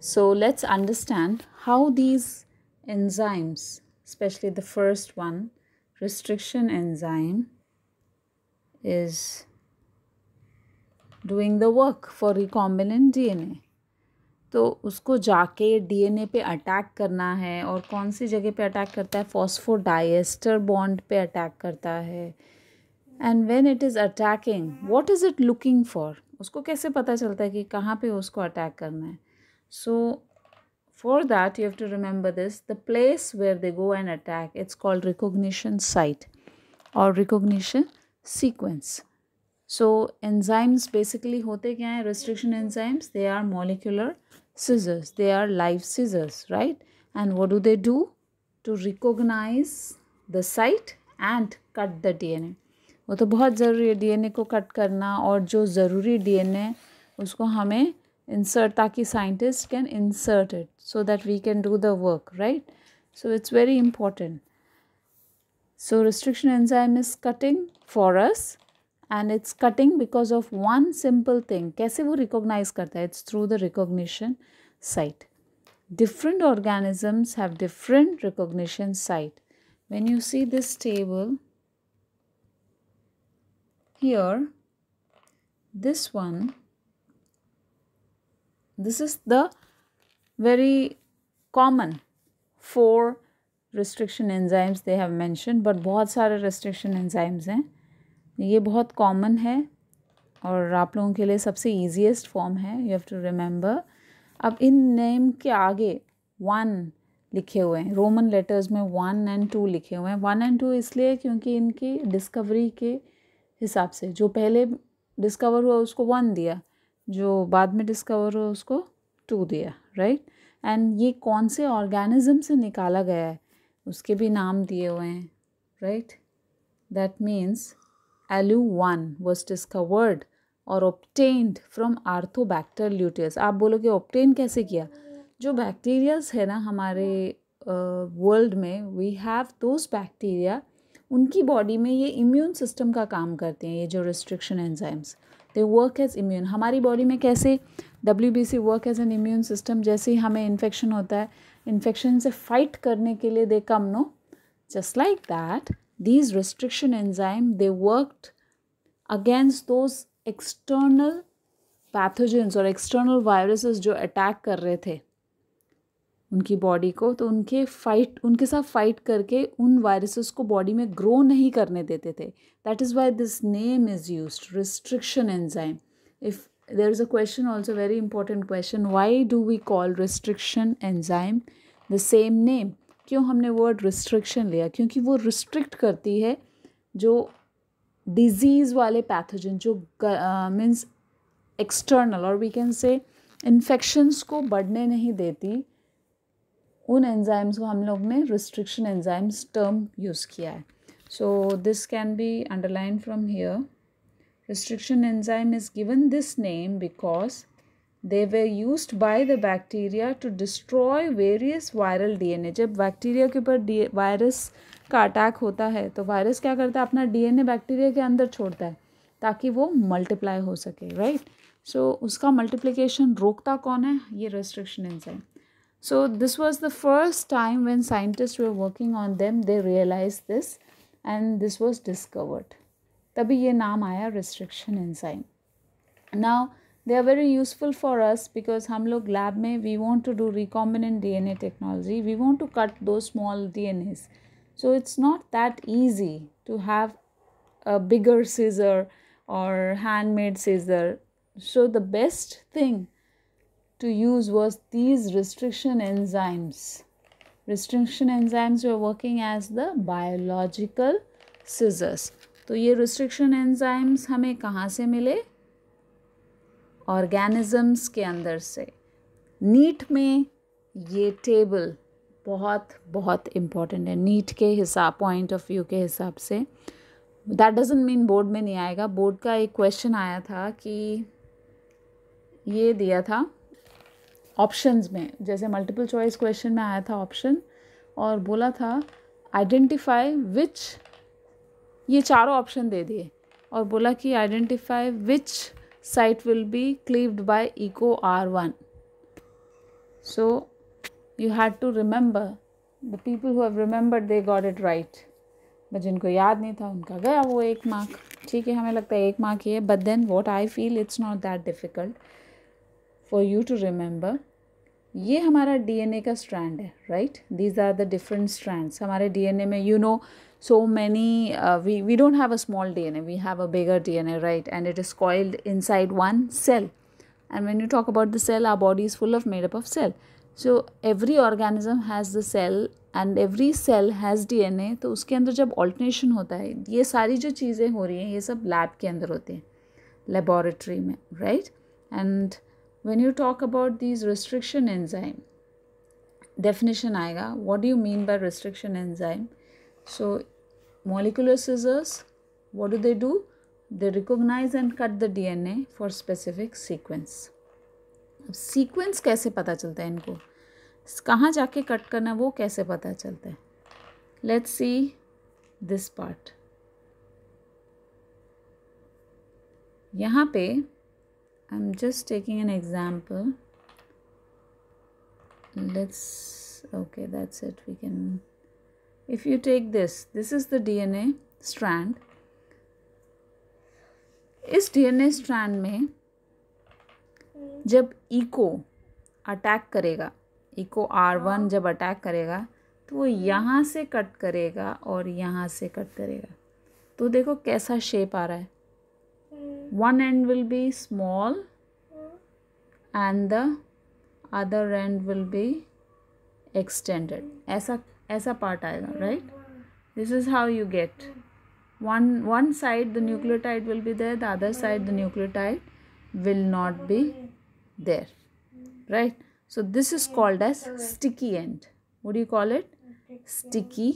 So let's understand how these enzymes, especially the first one, restriction enzyme, is doing the work for recombinant DNA तो उसको जाके DNA पे attack करना है और कौन सी जगह पे अटैक करता है फॉस्फोडाइएस्टर बॉन्ड पे अटैक करता है and when it is attacking what is it looking for उसको कैसे पता चलता है कि कहाँ पे उसको अटैक करना है So for that you have to remember this the place where they go and attack it's called recognition site or recognition sequence. So enzymes basically hote kya hai? restriction enzymes they are molecular scissors they are live scissors right and what do they do to recognize the site and cut the DNA. वो तो बहुत ज़रूरी है को cut करना और जो ज़रूरी डीएनए उसको हमें insert taki scientist can insert it so that we can do the work right so it's very important so restriction enzyme is cutting for us and it's cutting because of one simple thing kaise wo recognize karta it's through the recognition site different organisms have different recognition site when you see this table here this one This is the very common four restriction enzymes they have mentioned but बहुत सारे restriction enzymes हैं ये बहुत common है और आप लोगों के लिए सबसे easiest form है you have to remember अब इन name के आगे one लिखे हुए हैं रोमन लेटर्स में वन एंड टू लिखे हुए हैं वन एंड टू इसलिए क्योंकि इनकी डिस्कवरी के हिसाब से जो पहले डिस्कवर हुआ उसको वन दिया जो बाद में डिस्कवर हो उसको टू दिया राइट एंड ये कौन से ऑर्गेनिज्म से निकाला गया है उसके भी नाम दिए हुए हैं right that means Alu one was discovered और ऑप्टेंड फ्रॉम आर्थोबैक्टर ल्यूटियस आप बोलोगे ऑप्टेन कैसे किया जो बैक्टीरियाज है ना हमारे वर्ल्ड uh, में वी हैव दोज बैक्टीरिया उनकी बॉडी में ये इम्यून सिस्टम का काम करते हैं ये जो restriction enzymes they work as immune हमारी बॉडी में कैसे W B C work as an immune system जैसे ही हमें इन्फेक्शन होता है इन्फेक्शन से फाइट करने के लिए they come no just like that these restriction enzyme they worked against those external pathogens और एक्सटर्नल वायरसेस जो अटैक कर रहे थे उनकी बॉडी को तो उनके फाइट उनके साथ फाइट करके उन वायरसेस को बॉडी में ग्रो नहीं करने देते थे that is why this name is use restriction enzyme if there is a question also very important question why do we call restriction enzyme the same name क्यों हमने वर्ड रिस्ट्रिक्शन लिया क्योंकि वो रिस्ट्रिक्ट करती है जो डिजीज़ वाले pathogen जो मीन्स एक्सटर्नल और वी कैन से इन्फेक्शंस को बढ़ने नहीं देती उन एंजाइम्स को हम लोग ने रिस्ट्रिक्शन एंजाइम्स टर्म यूज़ किया है so this can be underline from here is given this name because they were use by the bacteria to destroy various viral D N A जब बैक्टीरिया के ऊपर D virus का attack होता है तो virus क्या करता है अपना डी एन ए बैक्टीरिया के अंदर छोड़ता है ताकि वो मल्टीप्लाई हो सके राइट right? सो so, उसका मल्टीप्लिकेशन रोकता कौन है ये restriction enzyme So this was the first time when scientists were working on them, they realized this and this was discovered. तभी ये नाम आया restriction enzyme. Now they are very useful for us because हम लोग lab में we want to do recombinant DNA technology. We want to cut those small DNAs. So it's not that easy to have a bigger scissor or handmade scissor. So the best thing to use was these restriction enzymes. Restriction enzymes were working as the biological scissors. तो ये restriction enzymes हमें कहाँ से मिले Organisms के अंदर से NEET में ये टेबल बहुत बहुत इम्पॉर्टेंट है नीट के हिसाब पॉइंट ऑफ व्यू के हिसाब say that doesn't mean board में नहीं आएगा बोर्ड का एक क्वेश्चन आया था कि ये दिया था ऑप्शंस में जैसे मल्टीपल चॉइस क्वेश्चन में आया था ऑप्शन और बोला था आइडेंटिफाई विच ये चारों ऑप्शन दे दिए और बोला कि identify which site will be cleaved by Eco R one so you had to remember the people who have remembered they got it right but जिनको याद नहीं था उनका गया वो एक मार्क ठीक है हमें लगता है एक मार्क ही है but then what I feel it's not that difficult for you to remember ये हमारा डी एन ए का स्ट्रैंड है right these are the different strand हमारे डी एन ए में you know so many we we don't have a small D N A we have a bigger D N A right and it is coiled side one cell and when you talk about the cell our body is full of made up of cell so every organism has the cell and every cell has D N A तो उसके अंदर जब alternation होता है ये सारी जो चीज़ें हो रही हैं ये सब लैब के अंदर होती हैं लेबॉरेटरी में right and when you talk about these restriction enzyme definition aega what do you mean by restriction enzyme so molecular scissors what do they do they recognize and cut the dna for specific sequence अब sequence कैसे पता चलता है इनको कहाँ जाके cut करना वो कैसे पता चलता है लेट्स सी दिस पार्ट यहाँ पे I'm just taking an example let's okay that's it we can if you take this this is the DNA strand इस डीएनए स्ट्रैंड में जब इको अटैक करेगा इको आर वन जब attack करेगा तो वो यहाँ से कट करेगा और यहाँ से कट करेगा तो देखो कैसा शेप आ रहा है One end will be small and the other end will be extended. ऐसा ऐसा part आएगा right? This is how you get. One one side the nucleotide will be there, the other side the nucleotide will not be there. Right? So this is called as sticky end. What do you call it? Sticky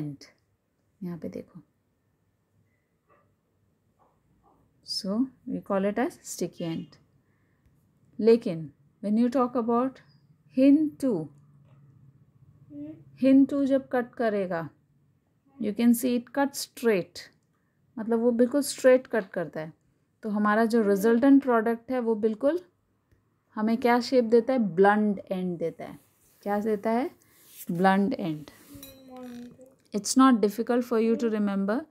end. यहाँ पे देखो So we call it as sticky end. लेकिन when you talk about hint two, hint two जब cut करेगा you can see it cut straight मतलब वो बिल्कुल straight cut करता है तो हमारा जो रिजल्टेंट प्रोडक्ट है वो बिल्कुल हमें क्या शेप देता है ब्लंड एंड देता है क्या देता है blunt and it's not difficult for you to remember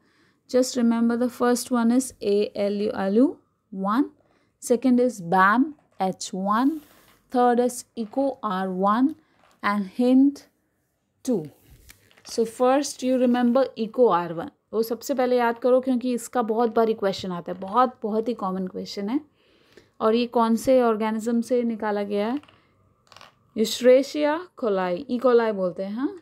just remember the first one is ALU ALU 1 second is BAM H1 third is ECO R1 and hint 2 so first you remember ECO R1 वो सबसे पहले याद करो क्योंकि इसका बहुत बारी question आता है बहुत बहुत ही कॉमन क्वेश्चन है और ये कौन से ऑर्गेनिज्म से निकाला गया है यश्रेशिया कोलाई ई कोलाई बोलते हैं हाँ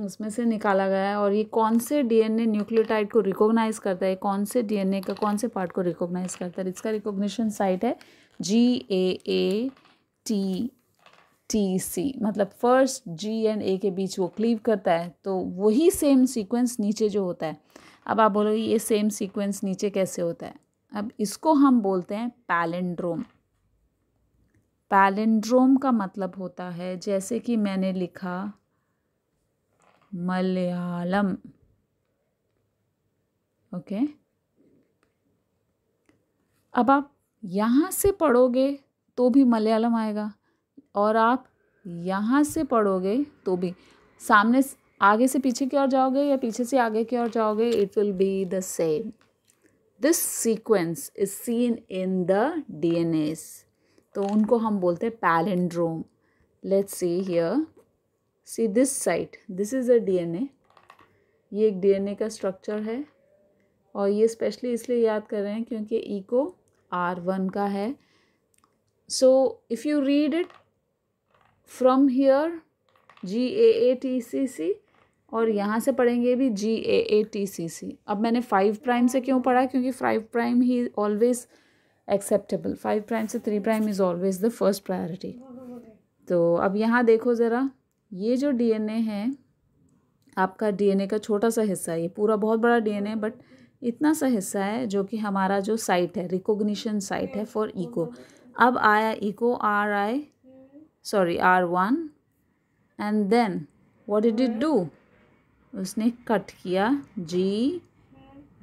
उसमें से निकाला गया है और ये कौन से डीएनए न्यूक्लियोटाइड को रिकॉग्नाइज करता है कौन से डीएनए का कौन से पार्ट को रिकॉग्नाइज करता है इसका रिकॉग्निशन साइट है जी ए ए टी टी सी मतलब फर्स्ट जी एन ए के बीच वो क्लीव करता है तो वही सेम सीक्वेंस नीचे जो होता है अब आप बोलोगे ये सेम सीक्वेंस नीचे कैसे होता है अब इसको हम बोलते हैं पैलेंड्रोम पैलेंड्रोम का मतलब होता है जैसे कि मैंने लिखा Malayalam. Okay okay? अब आप यहाँ से पढ़ोगे तो भी मलयालम आएगा और आप यहाँ से पढ़ोगे तो भी सामने आगे से पीछे की ओर जाओगे या पीछे से आगे की ओर जाओगे it will be the same this sequence is seen in the DNS तो उनको हम बोलते हैं palindrome let's see here see this site this is a DNA ये एक डीएनए का स्ट्रक्चर है और ये स्पेशली इसलिए याद कर रहे हैं क्योंकि ईको आर वन का है so if you read it from here G A A T C C और यहाँ से पढ़ेंगे भी जी ए ए टी सी सी अब मैंने फाइव प्राइम से क्यों पढ़ा क्योंकि फाइव प्राइम ही ऑलवेज एक्सेप्टेबल फाइव प्राइम से three prime is always the first priority तो अब यहाँ देखो ज़रा ये जो डीएनए है आपका डीएनए का छोटा सा हिस्सा है ये पूरा बहुत बड़ा डीएनए बट इतना सा हिस्सा है जो कि हमारा जो साइट है रिकोगनीशन साइट है फॉर इको अब आया eco R I sorry R one and then what did it do उसने कट किया जी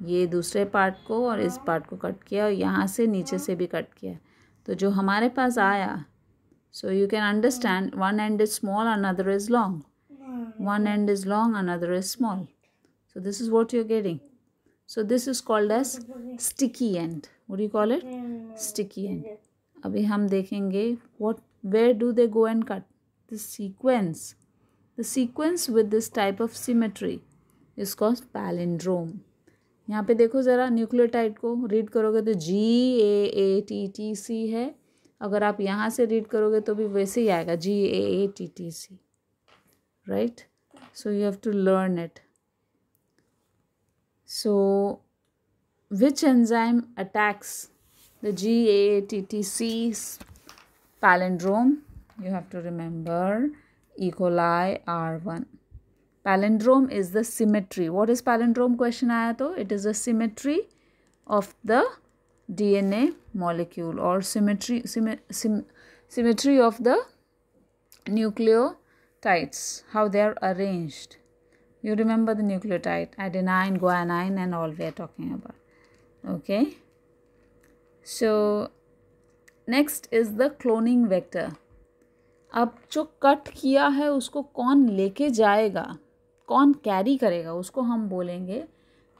ये दूसरे पार्ट को और इस पार्ट को कट किया और यहाँ से नीचे से भी कट किया तो जो हमारे पास आया So you can understand one end is small, another is long. One end is long, another is small. So this is what you're getting. So this is called as sticky end. What do you call it? Sticky end. अभी हम देखेंगे what where do they go and cut? The sequence. The sequence with this type of symmetry is called palindrome. यहाँ पे देखो ज़रा nucleotide को read करोगे तो G A A T T C है अगर आप यहाँ से रीड करोगे तो भी वैसे ही आएगा G A A T T C right so you have to learn it so which enzyme attacks the G A T T C palindrome you have to remember E coli R one palindrome is the symmetry what is palindrome question आया तो it is the symmetry of the DNA molecule or symmetry, sym, symmetry of the nucleotides, how they are arranged. You remember the nucleotide, adenine, guanine and all we are talking about. Okay. So, next is the cloning vector अब जो cut किया है उसको कौन लेके जाएगा कौन carry करेगा उसको हम बोलेंगे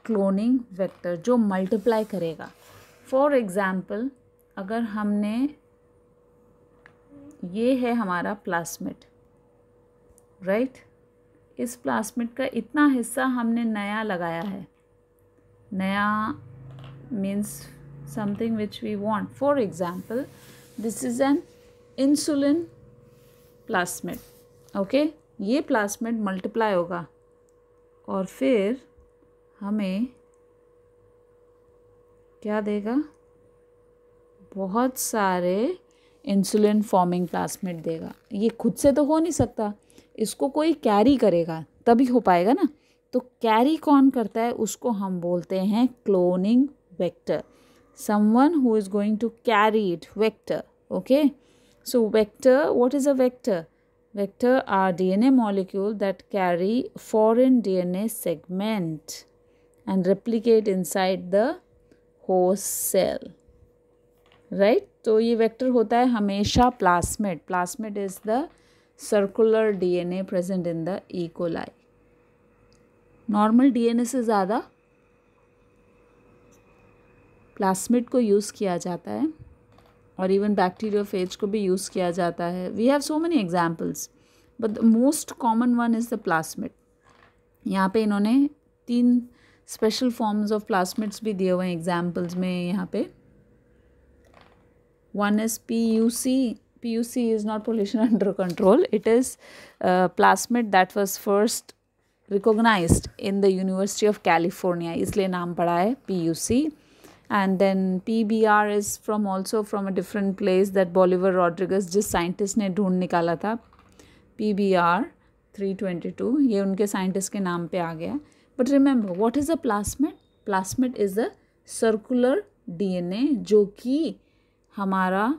क्लोनिंग वेक्टर जो मल्टीप्लाई करेगा फॉर एग्ज़ाम्पल अगर हमने ये है हमारा प्लास्मिट राइट इस प्लास्मिट का इतना हिस्सा हमने नया लगाया है नया means something which we want for example this is an insulin plasmid okay ये प्लास्मिट मल्टीप्लाई होगा और फिर हमें क्या देगा बहुत सारे इंसुलिन फॉर्मिंग प्लास्मिड देगा ये खुद से तो हो नहीं सकता इसको कोई कैरी करेगा तभी हो पाएगा ना तो कैरी कौन करता है उसको हम बोलते हैं cloning vector someone who is going to carry it vector okay so vector what is a vector vector are DNA molecule that carry foreign DNA segment and replicate inside the host cell right तो ये vector होता है हमेशा plasmid plasmid is the circular DNA present in the E coli normal DNA से ज़्यादा plasmid को use किया जाता है और इवन बैक्टीरियो फेज को भी यूज़ किया जाता है we have so many examples but the most common one is the plasmid यहाँ पे इन्होंने तीन स्पेशल फॉर्म्स ऑफ प्लास्मिड्स भी दिए हुए हैं एग्जाम्पल्स में यहाँ पे one is P U C P U C is not pollution under control it is plasmid that was first recognize in the university of California इसलिए नाम पड़ा है P U C and then P B R is from also from a different place that Bolivar Rodriguez जिस scientist ने ढूंढ निकाला था P B R three twenty two ये उनके साइंटिस्ट के नाम पर आ गया but remember what is a plasmid plasmid is a circular dna जो कि हमारा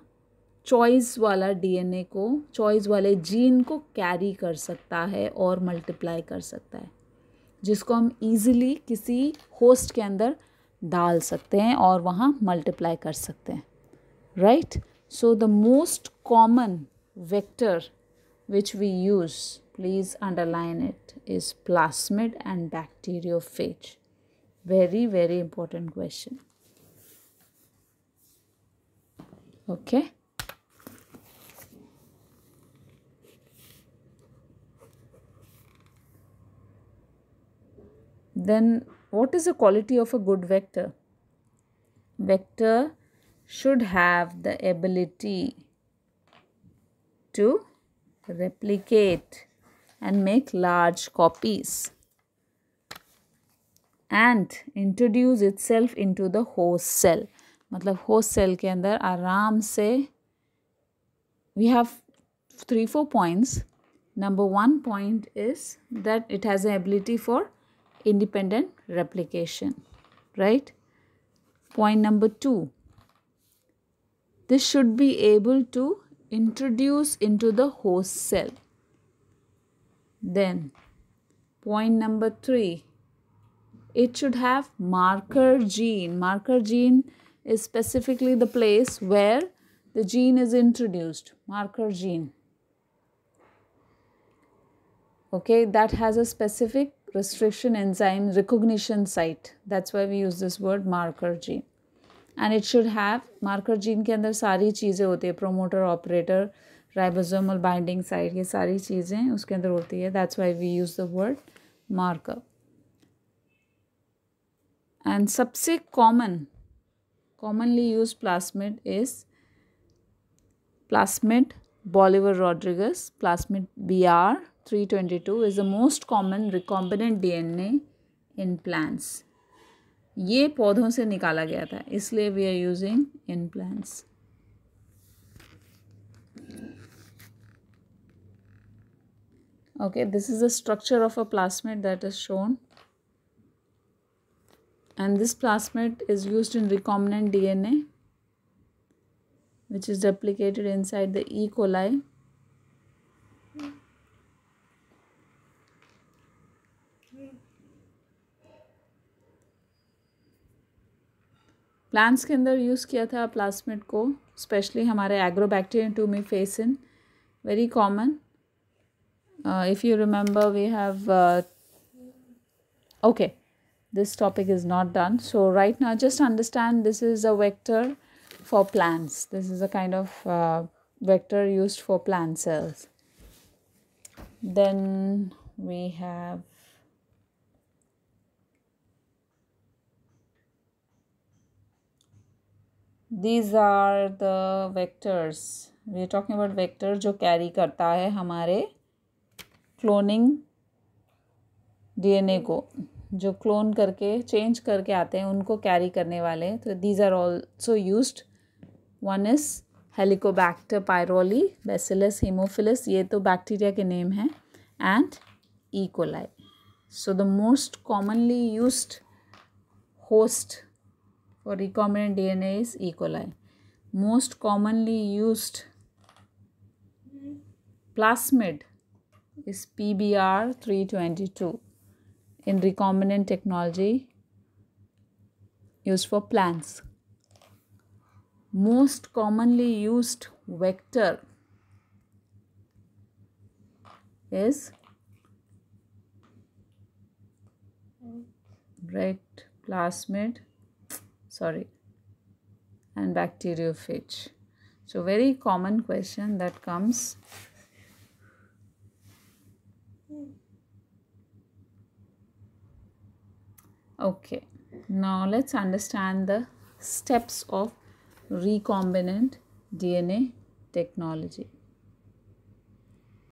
चॉइस वाला डीएनए को चॉइस वाले जीन को कैरी कर सकता है और मल्टीप्लाई कर सकता है जिसको हम इजीली किसी होस्ट के अंदर डाल सकते हैं और वहाँ मल्टीप्लाई कर सकते हैं right so the most common vector which we use please underline it, is plasmid and bacteriophage. Very, very important question. Okay. Then what is the quality of a good vector? Vector should have the ability to replicate and make large copies and introduce itself into the host cell मतलब host cell के अंदर आराम से We have three four points number one point is that it has an ability for independent replication right point number two this should be able to introduce into the host cell then, point number three, it should have marker gene. Marker gene is specifically the place where the gene is introduced, marker gene. Okay, that has a specific restriction enzyme recognition site. That's why we use this word marker gene. And it should have, marker gene के अंदर सारी चीज़ें होती है promoter operator, ribosomal binding site ये सारी चीज़ें उसके अंदर होती है that's why we use the word markup and सबसे common commonly use plasmid is Bolivar Rodriguez B R three twenty two is the most common recombinant D N A in plants ये पौधों से निकाला गया था इसलिए we are using in plants okay this is the structure of a plasmid that is shown and this plasmid is used in recombinant DNA which is replicated inside the E. coli plants के अंदर use किया था plasmid को specially हमारे agrobacterium tumefaciens very common uh, if you remember we have uh, okay this topic is not done so right now just understand this is a vector for plants this is a kind of uh, vector used for plant cells then we have these are the vectors we are talking about vectors, जो carry करता है हमारे cloning DNA को जो clone करके change करके आते हैं उनको कैरी करने वाले तो these are also use one is Helicobacter pylori Bacillus Haemophilus ये तो बैक्टीरिया के नेम हैं and E coli so the most commonly use host for D N is E coli most commonly use plasmid is PBR322 in recombinant technology used for plants. Most commonly used vector is right plasmid sorry and bacteriophage so very common question that comes okay now let's understand the steps of recombinant dna technology